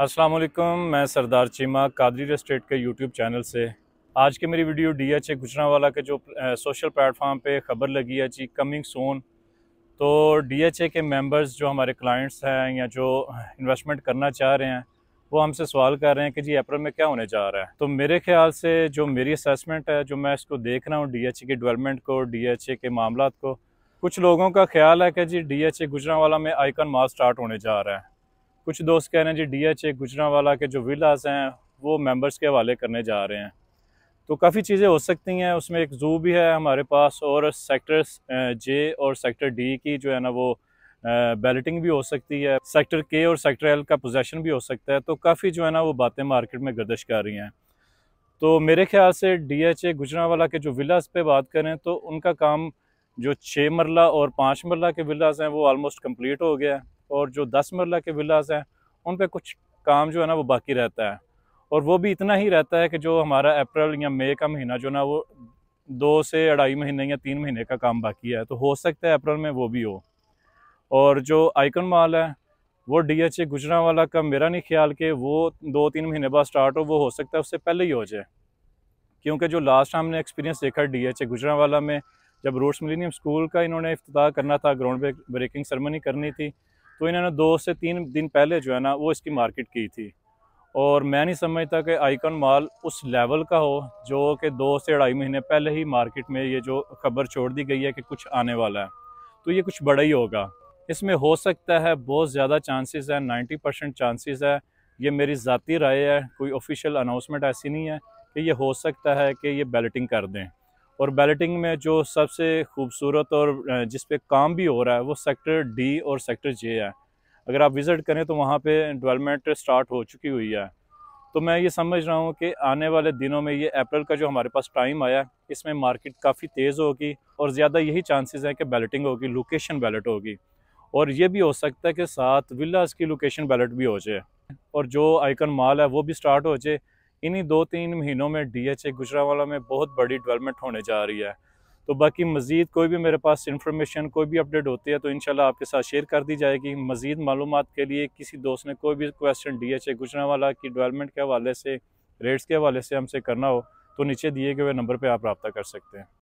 असलम मैं सरदार चीमा कादरी स्टेट के YouTube channel से आज की मेरी video D H A Gujranwala के जो सोशल प्लेटफार्म पे खबर लगी है जी कमिंग सोन तो डी एच ए के मेंबर्स जो हमारे क्लाइंट्स हैं या जो इन्वेस्टमेंट करना चाह रहे हैं वो हमसे सवाल कर रहे हैं कि जी अप्रैल में क्या होने जा रहा है तो मेरे ख्याल से जो मेरी असेसमेंट है जो मैं इसको देख रहा हूँ डी एच ए की डेवलपमेंट को डी एच ए के मामला को कुछ लोगों का ख्याल है कि जी डी एच ए वाला में आइकन माल स्टार्ट होने जा रहा है कुछ दोस्त कह रहे हैं जी डी एच ए गुजरावाला के जो विलास हैं वो मेंबर्स के हवाले करने जा रहे हैं तो काफ़ी चीज़ें हो सकती हैं उसमें एक जू भी है हमारे पास और सेक्टर जे और सेक्टर डी की जो है ना वो बैलेटिंग भी हो सकती है सेक्टर के और सेक्टर एल का पोजेशन भी हो सकता है तो काफ़ी जो है ना वो बातें मार्केट में गर्दश कर रही हैं तो मेरे ख्याल से डी एच ए गुजरावाला के जो विलास पे बात करें तो उनका काम जो छः मरला और पाँच मरला के विलास हैं वो आलमोस्ट कम्प्लीट हो गया है और जो दस मरला के विलाज हैं उन पर कुछ काम जो है ना वो बाकी रहता है और वो भी इतना ही रहता है कि जो हमारा अप्रैल या मई का महीना जो ना वो दो से अढ़ाई महीने या तीन महीने का काम बाकी है तो हो सकता है अप्रैल में वो भी हो और जो आइकन माल है वो डी एच ए गुजरा वाला का मेरा नहीं ख्याल कि वो दो तीन महीने बाद स्टार्ट हो वो हो सकता है उससे पहले ही हो जाए क्योंकि जो लास्ट हमने एक्सपीरियंस देखा डी एच ए गुजरा वाला में जब रोड्स मिलीनियम स्कूल का इन्होंने अफ्ताह करना था ग्राउंड ब्रेकिंग सेरेमनी करनी थी तो इन्होंने दो से तीन दिन पहले जो है ना वो इसकी मार्केट की थी और मैं नहीं समझता कि आइकन माल उस लेवल का हो जो कि दो से ढाई महीने पहले ही मार्केट में ये जो खबर छोड़ दी गई है कि कुछ आने वाला है तो ये कुछ बड़ा ही होगा इसमें हो सकता है बहुत ज़्यादा चांसेस है 90 परसेंट चांसेस है ये मेरी ज़ाती राय है कोई ऑफिशियल अनाउंसमेंट ऐसी नहीं है कि ये हो सकता है कि ये बैलटिंग कर दें और बैलेटिंग में जो सबसे खूबसूरत और जिस पे काम भी हो रहा है वो सेक्टर डी और सेक्टर जे है अगर आप विज़िट करें तो वहाँ पे डेवलपमेंट स्टार्ट हो चुकी हुई है तो मैं ये समझ रहा हूँ कि आने वाले दिनों में ये अप्रैल का जो हमारे पास टाइम आया इसमें मार्केट काफ़ी तेज़ होगी और ज़्यादा यही चांसेस हैं कि बैलेटिंग होगी लोकेशन बैलेट होगी और ये भी हो सकता है कि साथ विलाज़ की लोकेशन बैलेट भी हो जाए और जो आइकन मॉल है वो भी स्टार्ट हो जाए इन्हीं दो तीन महीनों में डी एच ए वाला में बहुत बड़ी डेवलपमेंट होने जा रही है तो बाकी मज़ीद कोई भी मेरे पास इन्फॉर्मेशन कोई भी अपडेट होती है तो इन आपके साथ शेयर कर दी जाएगी मज़ीद मालूम के लिए किसी दोस्त ने कोई भी क्वेश्चन डी एच ए वाला की डेवलपमेंट के हवाले से रेट्स के हवाले से हमसे करना हो तो नीचे दिए गए नंबर पर आप रब्ता कर सकते हैं